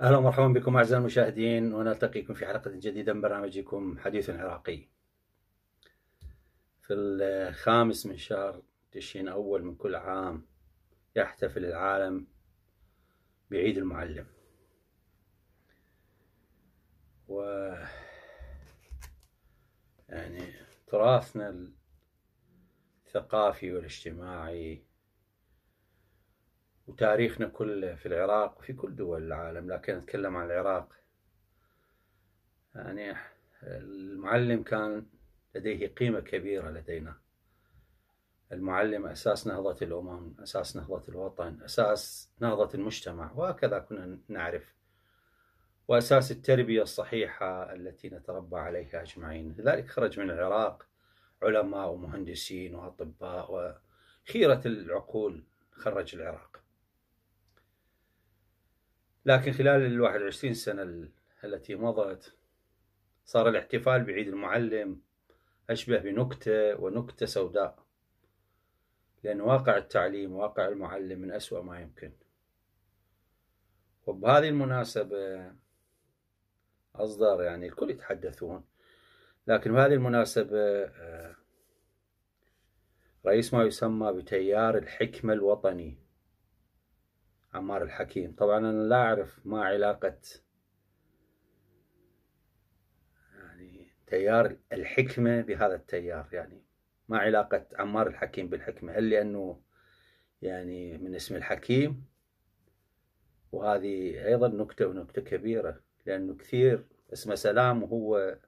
اهلا ومرحبا بكم اعزائي المشاهدين ونلتقيكم في حلقه جديده من برنامجكم حديث عراقي. في الخامس من شهر تشرين اول من كل عام يحتفل العالم بعيد المعلم. و يعني تراثنا الثقافي والاجتماعي وتاريخنا كله في العراق وفي كل دول العالم لكن أتكلم عن العراق يعني المعلم كان لديه قيمة كبيرة لدينا المعلم أساس نهضة الأمم أساس نهضة الوطن أساس نهضة المجتمع وهكذا كنا نعرف وأساس التربية الصحيحة التي نتربى عليها أجمعين لذلك خرج من العراق علماء ومهندسين وأطباء وخيرة العقول خرج العراق لكن خلال الواحد وعشرين سنة التي مضت صار الاحتفال بعيد المعلم أشبه بنكتة ونكتة سوداء لأن واقع التعليم واقع المعلم من أسوأ ما يمكن وبهذه المناسبة أصدار يعني الكل يتحدثون لكن بهذه المناسبة آه، رئيس ما يسمى بتيار الحكمة الوطني عمار الحكيم طبعا أنا لا أعرف ما علاقة يعني تيار الحكمة بهذا التيار يعني ما علاقة عمار الحكيم بالحكمة هل لأنه يعني من اسم الحكيم وهذه أيضا نكتة ونكتة كبيرة لأنه كثير اسمه سلام وهو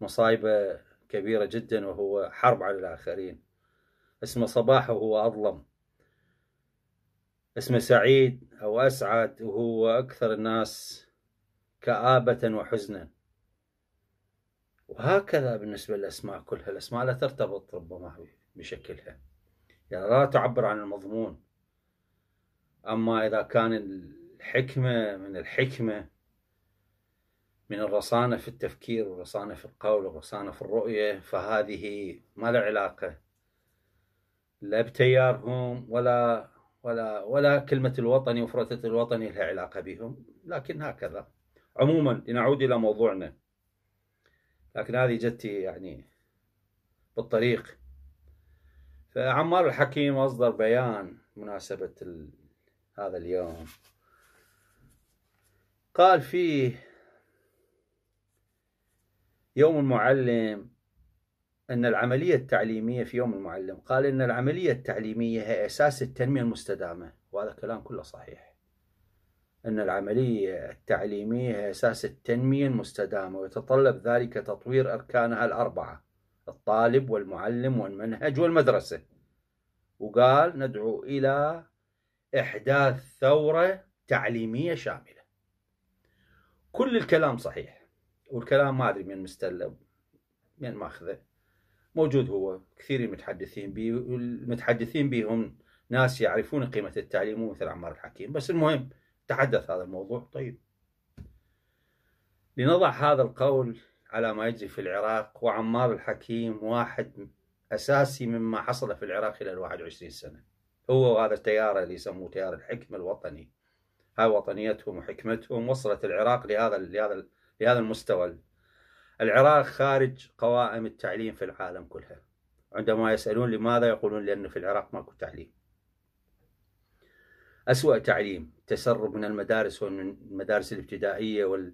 مصايبة كبيرة جدا وهو حرب على الآخرين اسمه صباح وهو أظلم اسمه سعيد أو أسعد وهو أكثر الناس كآبة وحزنا وهكذا بالنسبة للأسماء كلها الأسماء لا ترتبط ربما بشكلها يعني لا تعبر عن المضمون أما إذا كان الحكمة من الحكمة من الرصانة في التفكير والرصانة في القول والرصانة في الرؤية فهذه ما لها علاقة لا بتيارهم ولا ولا ولا كلمة الوطني وفرتة الوطني لها علاقة بهم لكن هكذا عموما لنعود إلى موضوعنا لكن هذه جت يعني بالطريق فعمار الحكيم أصدر بيان مناسبة هذا اليوم قال فيه يوم المعلم أن العملية التعليمية في يوم المعلم قال أن العملية التعليمية هي أساس التنمية المستدامة وهذا كلام كله صحيح أن العملية التعليمية هي أساس التنمية المستدامة ويتطلب ذلك تطوير أركانها الأربعة الطالب والمعلم والمنهج والمدرسة وقال ندعو إلى إحداث ثورة تعليمية شاملة كل الكلام صحيح والكلام ما ادري من مستلب من ماخذه موجود هو كثير المتحدثين به والمتحدثين به هم ناس يعرفون قيمه التعليم مو مثل عمار الحكيم بس المهم تحدث هذا الموضوع طيب لنضع هذا القول على ما يجري في العراق وعمار الحكيم واحد اساسي مما حصل في العراق خلال 21 سنه هو وهذا التيار اللي يسموه تيار الحكم الوطني هاي وطنيتهم وحكمتهم وصلت العراق لهذا لهذا لهذا المستوى العراق خارج قوائم التعليم في العالم كلها عندما يسألون لماذا يقولون لأنه في العراق ماكو تعليم أسوأ تعليم تسرب من المدارس ومن المدارس الابتدائية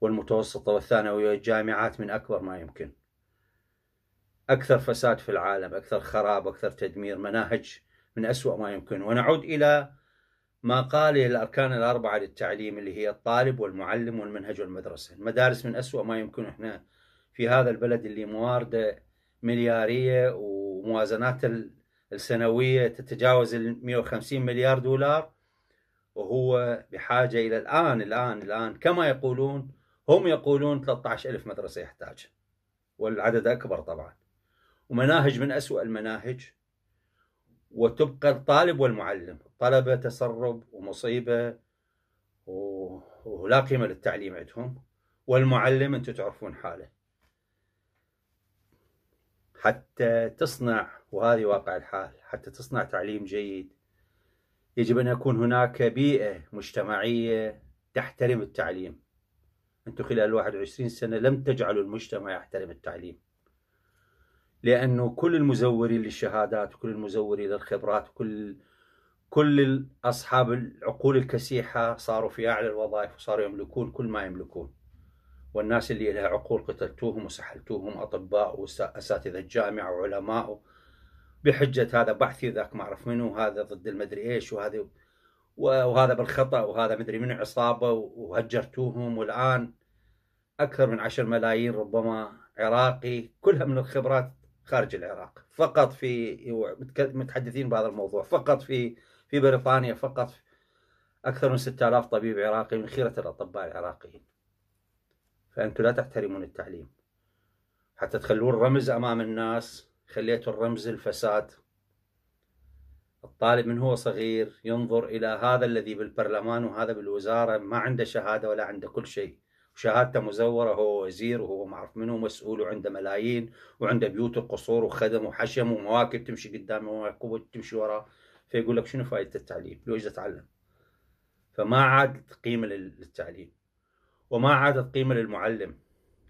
والمتوسطة والثانوية والجامعات من أكبر ما يمكن أكثر فساد في العالم أكثر خراب أكثر تدمير مناهج من أسوأ ما يمكن ونعود إلى ما قال الأركان الأربعة للتعليم اللي هي الطالب والمعلم والمنهج والمدرسة المدارس من أسوأ ما يمكن إحنا في هذا البلد اللي مواردة مليارية وموازنات السنوية تتجاوز ال 150 مليار دولار وهو بحاجة إلى الآن الآن الآن كما يقولون هم يقولون 13 ألف مدرسة يحتاج والعدد أكبر طبعا ومناهج من اسوء المناهج وتبقى الطالب والمعلم طلبة تسرب ومصيبة ولا قيمة للتعليم عندهم والمعلم أنتم تعرفون حاله حتى تصنع وهذه واقع الحال حتى تصنع تعليم جيد يجب أن يكون هناك بيئة مجتمعية تحترم التعليم أنتم خلال 21 سنة لم تجعلوا المجتمع يحترم التعليم لأنه كل المزورين للشهادات وكل المزورين للخبرات وكل كل أصحاب العقول الكسيحة صاروا في أعلى الوظائف وصاروا يملكون كل ما يملكون والناس اللي لها عقول قتلتوهم وسحلتوهم أطباء وأساتذة جامعة وعلماء بحجة هذا بحثي ذاك ما أعرف منه وهذا ضد المدري إيش وهذا وهذا بالخطأ وهذا مدري من عصابة وهجرتوهم والآن أكثر من عشر ملايين ربما عراقي كلها من الخبرات خارج العراق فقط في متحدثين بهذا الموضوع فقط في في بريطانيا فقط أكثر من 6000 طبيب عراقي من خيرة الأطباء العراقيين فأنتم لا تحترمون التعليم حتى تخلون رمز أمام الناس خليتوا الرمز الفساد الطالب من هو صغير ينظر إلى هذا الذي بالبرلمان وهذا بالوزارة ما عنده شهادة ولا عنده كل شيء وشهادته مزورة هو وزير وهو ما أعرف منه مسؤول وعنده ملايين وعنده بيوت وقصور وخدم وحشم ومواكب تمشي قدامه ومواكب تمشي وراه فيقول لك شنو فائده التعليم؟ لو اجي اتعلم فما عاد قيمه للتعليم وما عادت قيمه للمعلم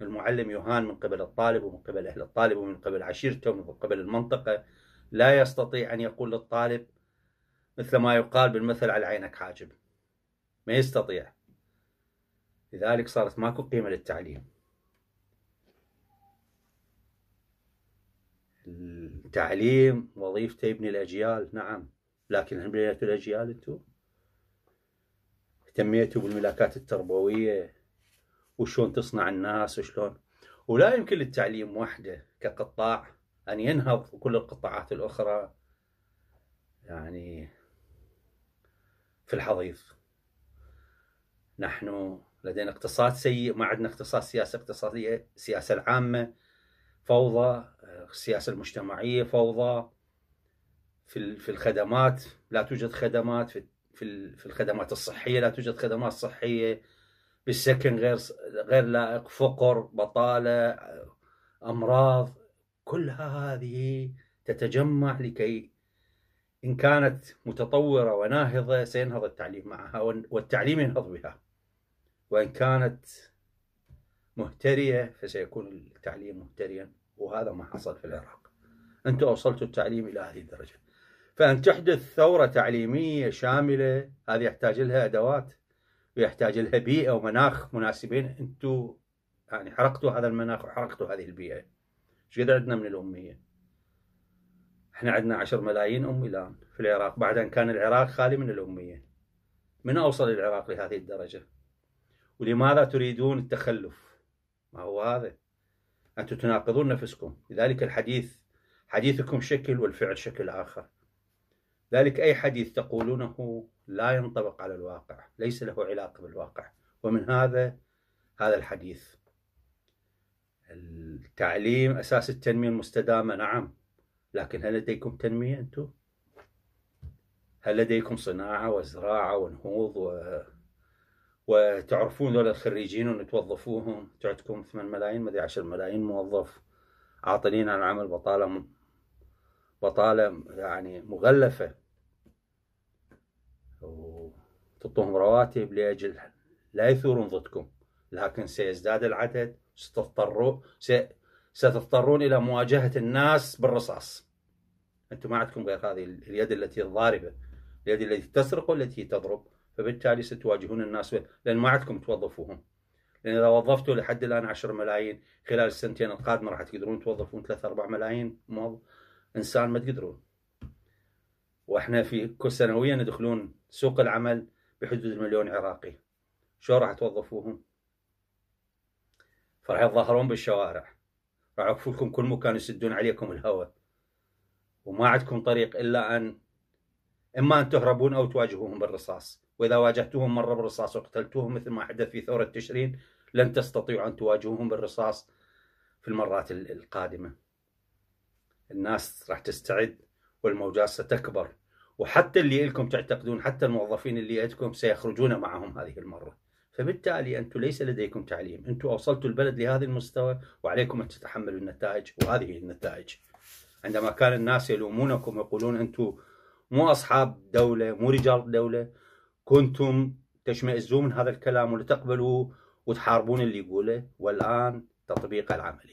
المعلم يهان من قبل الطالب ومن قبل اهل الطالب ومن قبل عشيرته ومن قبل المنطقه لا يستطيع ان يقول للطالب مثل ما يقال بالمثل على عينك حاجب ما يستطيع لذلك صارت ماكو قيمه للتعليم التعليم وظيفته يبني الاجيال نعم لكن بداية الأجيال انتوا اهتميتوا بالملاكات التربوية وشون تصنع الناس وشلون ولا يمكن للتعليم وحده كقطاع أن ينهض كل القطاعات الأخرى يعني في الحضيض نحن لدينا اقتصاد سيء ما عندنا اقتصاد سياسة اقتصادية السياسة العامة فوضى السياسة آه، المجتمعية فوضى في في الخدمات لا توجد خدمات في في الخدمات الصحيه لا توجد خدمات صحيه بالسكن غير غير لائق فقر بطاله امراض كلها هذه تتجمع لكي ان كانت متطوره وناهضه سينهض التعليم معها والتعليم ينهض بها وان كانت مهتريه فسيكون التعليم مهتريا وهذا ما حصل في العراق انتم اوصلتوا التعليم الى هذه الدرجه فأن تحدث ثورة تعليمية شاملة هذه يحتاج لها أدوات ويحتاج لها بيئة ومناخ مناسبين أنتم يعني حرقتوا هذا المناخ وحرقتوا هذه البيئة ايش قد عندنا من الأمية احنا عندنا 10 ملايين أم الآن في العراق بعد أن كان العراق خالي من الأمية من أوصل العراق لهذه الدرجة ولماذا تريدون التخلف ما هو هذا أنتم تناقضون نفسكم لذلك الحديث حديثكم شكل والفعل شكل آخر ذلك أي حديث تقولونه لا ينطبق على الواقع ليس له علاقة بالواقع ومن هذا هذا الحديث التعليم أساس التنمية المستدامة نعم لكن هل لديكم تنمية أنتم؟ هل لديكم صناعة وزراعة ونهوض و... وتعرفون دول الخريجين ونتوظفوهم تعدكم 8 ملايين مدري 10 ملايين موظف عاطلين عن العمل بطالة بطالة يعني مغلفة تعطوهم رواتب لأجل لا يثورون ضدكم لكن سيزداد العدد ستضطروا ستضطرون إلى مواجهة الناس بالرصاص أنتم ما عندكم غير هذه اليد التي الضاربة اليد التي تسرق والتي تضرب فبالتالي ستواجهون الناس لأن ما عندكم توظفوهم لأن إذا وظفتوا لحد الآن 10 ملايين خلال السنتين القادمة راح تقدرون توظفون 3 4 ملايين موظف إنسان ما تقدرون واحنا في كل سنويا يدخلون سوق العمل بحدود المليون عراقي شو راح توظفوهم فراح يتظاهرون بالشوارع راح يوقفوكم كل مكان يسدون عليكم الهواء وما عندكم طريق الا ان اما ان تهربون او تواجهوهم بالرصاص واذا واجهتوهم مره بالرصاص وقتلتوهم مثل ما حدث في ثوره تشرين لن تستطيعوا ان تواجهوهم بالرصاص في المرات القادمه الناس راح تستعد والموجات ستكبر وحتى اللي لكم تعتقدون حتى الموظفين اللي عندكم سيخرجون معهم هذه المرة فبالتالي أنتم ليس لديكم تعليم أنتم أوصلتوا البلد لهذا المستوى وعليكم أن تتحملوا النتائج وهذه هي النتائج عندما كان الناس يلومونكم يقولون أنتم مو أصحاب دولة مو رجال دولة كنتم تشمئزون من هذا الكلام ولا تقبلوه وتحاربون اللي يقوله والآن تطبيق العملي